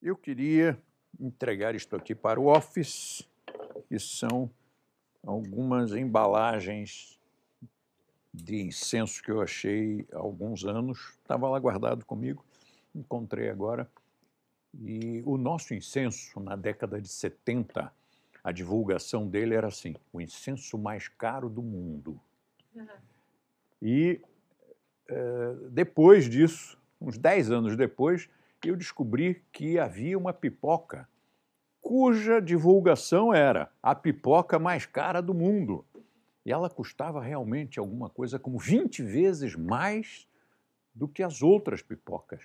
Eu queria entregar isto aqui para o Office, que são algumas embalagens de incenso que eu achei há alguns anos. Estava lá guardado comigo, encontrei agora. E o nosso incenso, na década de 70, a divulgação dele era assim: o incenso mais caro do mundo. Uhum. E eh, depois disso, uns 10 anos depois, eu descobri que havia uma pipoca cuja divulgação era a pipoca mais cara do mundo. E ela custava realmente alguma coisa como 20 vezes mais do que as outras pipocas.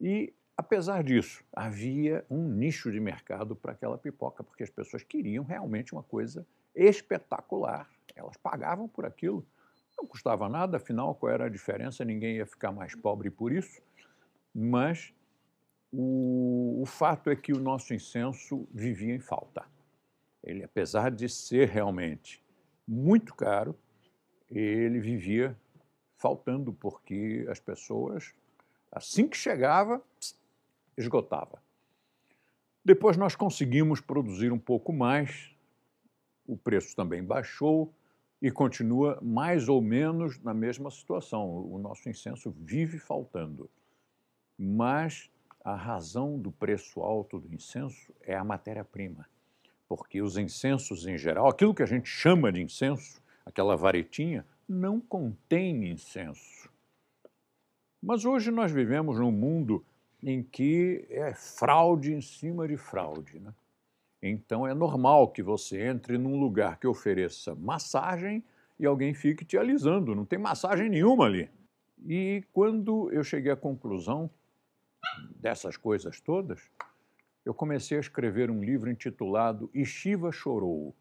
E, apesar disso, havia um nicho de mercado para aquela pipoca, porque as pessoas queriam realmente uma coisa espetacular. Elas pagavam por aquilo. Não custava nada, afinal, qual era a diferença? Ninguém ia ficar mais pobre por isso. Mas o, o fato é que o nosso incenso vivia em falta. Ele, apesar de ser realmente muito caro, ele vivia faltando, porque as pessoas, assim que chegava, esgotava. Depois nós conseguimos produzir um pouco mais, o preço também baixou e continua mais ou menos na mesma situação. O nosso incenso vive faltando. Mas a razão do preço alto do incenso é a matéria-prima, porque os incensos em geral, aquilo que a gente chama de incenso, aquela varetinha, não contém incenso. Mas hoje nós vivemos num mundo em que é fraude em cima de fraude. Né? Então é normal que você entre num lugar que ofereça massagem e alguém fique te alisando, não tem massagem nenhuma ali. E quando eu cheguei à conclusão dessas coisas todas, eu comecei a escrever um livro intitulado E Shiva Chorou.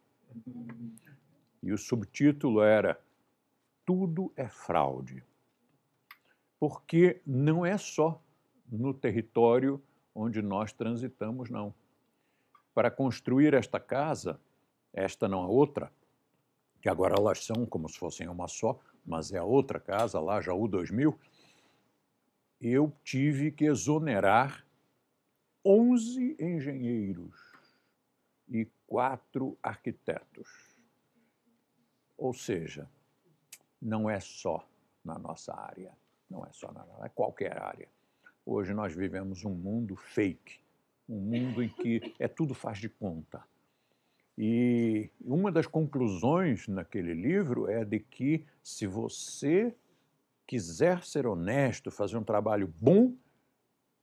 E o subtítulo era Tudo é Fraude. Porque não é só no território onde nós transitamos, não. Para construir esta casa, esta não é outra, que agora elas são como se fossem uma só, mas é a outra casa, lá já Jaú 2000, eu tive que exonerar 11 engenheiros e quatro arquitetos. Ou seja, não é só na nossa área, não é só na é qualquer área. Hoje nós vivemos um mundo fake, um mundo em que é tudo faz de conta. E uma das conclusões naquele livro é de que se você quiser ser honesto, fazer um trabalho bom,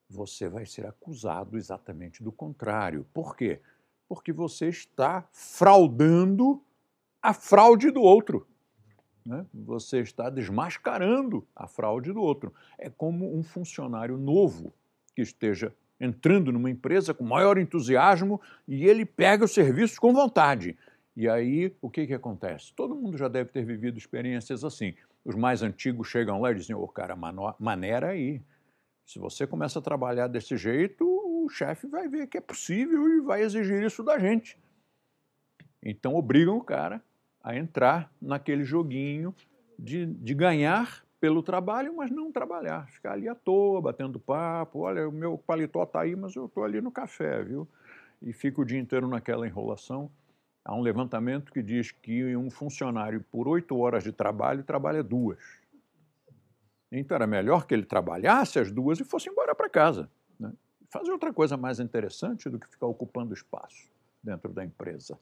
você vai ser acusado exatamente do contrário. Por quê? Porque você está fraudando a fraude do outro. Né? Você está desmascarando a fraude do outro. É como um funcionário novo que esteja entrando numa empresa com maior entusiasmo e ele pega o serviço com vontade. E aí, o que, que acontece? Todo mundo já deve ter vivido experiências assim. Os mais antigos chegam lá e dizem, ô oh, cara, maneira aí. Se você começa a trabalhar desse jeito, o chefe vai ver que é possível e vai exigir isso da gente. Então obrigam o cara a entrar naquele joguinho de, de ganhar pelo trabalho, mas não trabalhar. Ficar ali à toa, batendo papo, olha, o meu paletó está aí, mas eu estou ali no café, viu? E fica o dia inteiro naquela enrolação. Há um levantamento que diz que um funcionário, por oito horas de trabalho, trabalha duas. Então era melhor que ele trabalhasse as duas e fosse embora para casa. Né? Fazer outra coisa mais interessante do que ficar ocupando espaço dentro da empresa.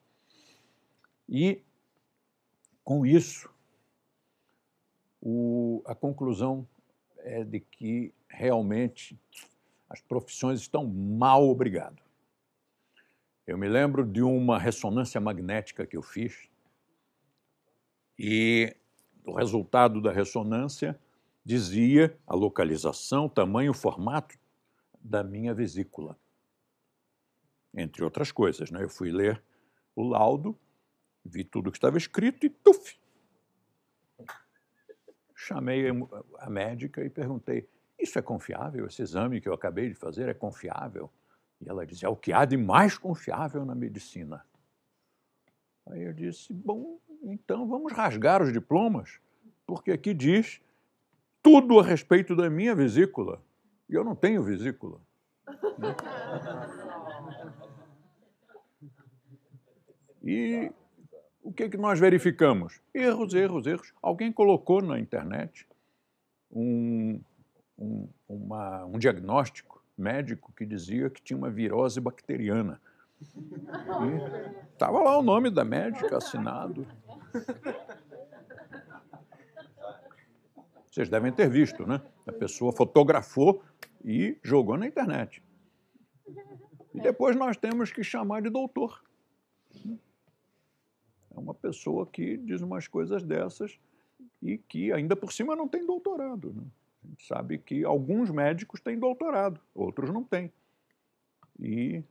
E, com isso, o, a conclusão é de que realmente as profissões estão mal obrigadas. Eu me lembro de uma ressonância magnética que eu fiz e o resultado da ressonância dizia a localização, tamanho, formato da minha vesícula. Entre outras coisas, né? eu fui ler o laudo, vi tudo o que estava escrito e tuf! Chamei a médica e perguntei: Isso é confiável? Esse exame que eu acabei de fazer é confiável? E ela diz: é o que há de mais confiável na medicina. Aí eu disse: bom, então vamos rasgar os diplomas, porque aqui diz tudo a respeito da minha vesícula. E eu não tenho vesícula. e o que, é que nós verificamos? Erros, erros, erros. Alguém colocou na internet um, um, uma, um diagnóstico médico que dizia que tinha uma virose bacteriana. Estava lá o nome da médica assinado. Vocês devem ter visto, né? A pessoa fotografou e jogou na internet. E depois nós temos que chamar de doutor. É uma pessoa que diz umas coisas dessas e que ainda por cima não tem doutorado. Né? A gente sabe que alguns médicos têm doutorado, outros não têm. E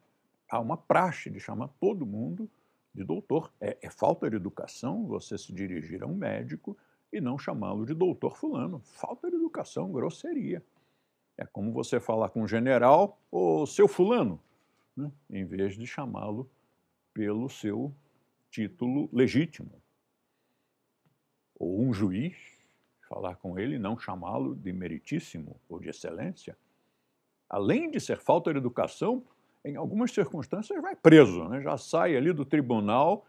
há uma praxe de chamar todo mundo de doutor. É, é falta de educação você se dirigir a um médico e não chamá-lo de doutor fulano. Falta de educação, grosseria. É como você falar com um general ou seu fulano, né? em vez de chamá-lo pelo seu título legítimo. Ou um juiz, falar com ele, e não chamá-lo de meritíssimo ou de excelência, além de ser falta de educação, em algumas circunstâncias vai preso, né? já sai ali do tribunal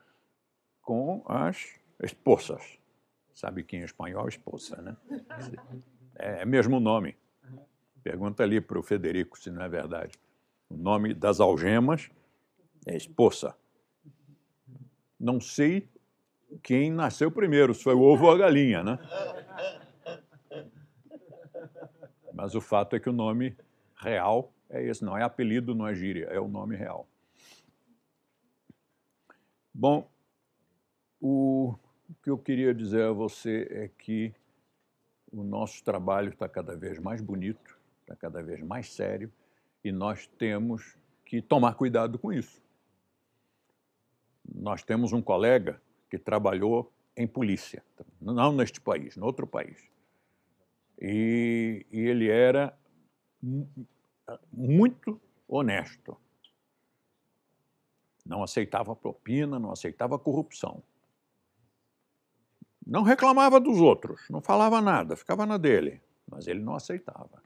com as esposas. Sabe quem é espanhol? Esposa, né? É, é mesmo nome. Pergunta ali para o Federico se não é verdade. O nome das algemas é esposa. Não sei quem nasceu primeiro, se foi o ovo ou a galinha, né? Mas o fato é que o nome real é esse, não é apelido, não é gíria, é o nome real. Bom, o que eu queria dizer a você é que o nosso trabalho está cada vez mais bonito, está cada vez mais sério, e nós temos que tomar cuidado com isso. Nós temos um colega que trabalhou em polícia, não neste país, no outro país e, e ele era muito honesto. Não aceitava propina, não aceitava corrupção. Não reclamava dos outros, não falava nada, ficava na dele, mas ele não aceitava.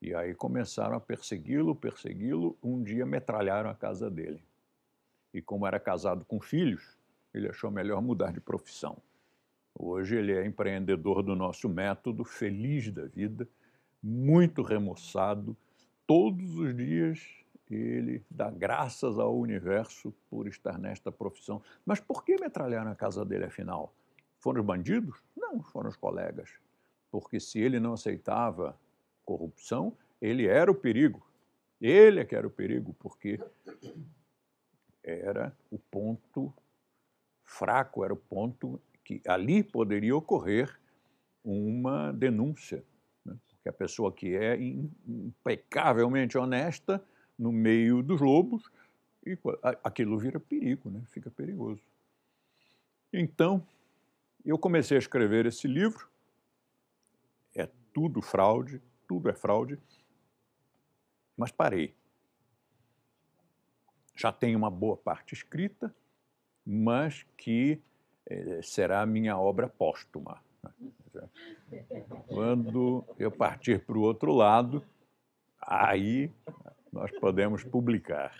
E aí começaram a persegui-lo, persegui-lo. Um dia metralharam a casa dele. E como era casado com filhos, ele achou melhor mudar de profissão. Hoje ele é empreendedor do nosso método, feliz da vida, muito remoçado. Todos os dias ele dá graças ao universo por estar nesta profissão. Mas por que metralhar na casa dele, afinal? Foram os bandidos? Não, foram os colegas. Porque se ele não aceitava corrupção, ele era o perigo. Ele é que era o perigo, porque era o ponto fraco, era o ponto que ali poderia ocorrer uma denúncia, né? porque a pessoa que é impecavelmente honesta no meio dos lobos, e aquilo vira perigo, né? fica perigoso. Então, eu comecei a escrever esse livro, é tudo fraude, tudo é fraude, mas parei. Já tenho uma boa parte escrita, mas que eh, será a minha obra póstuma. Né? Quando eu partir para o outro lado, aí nós podemos publicar.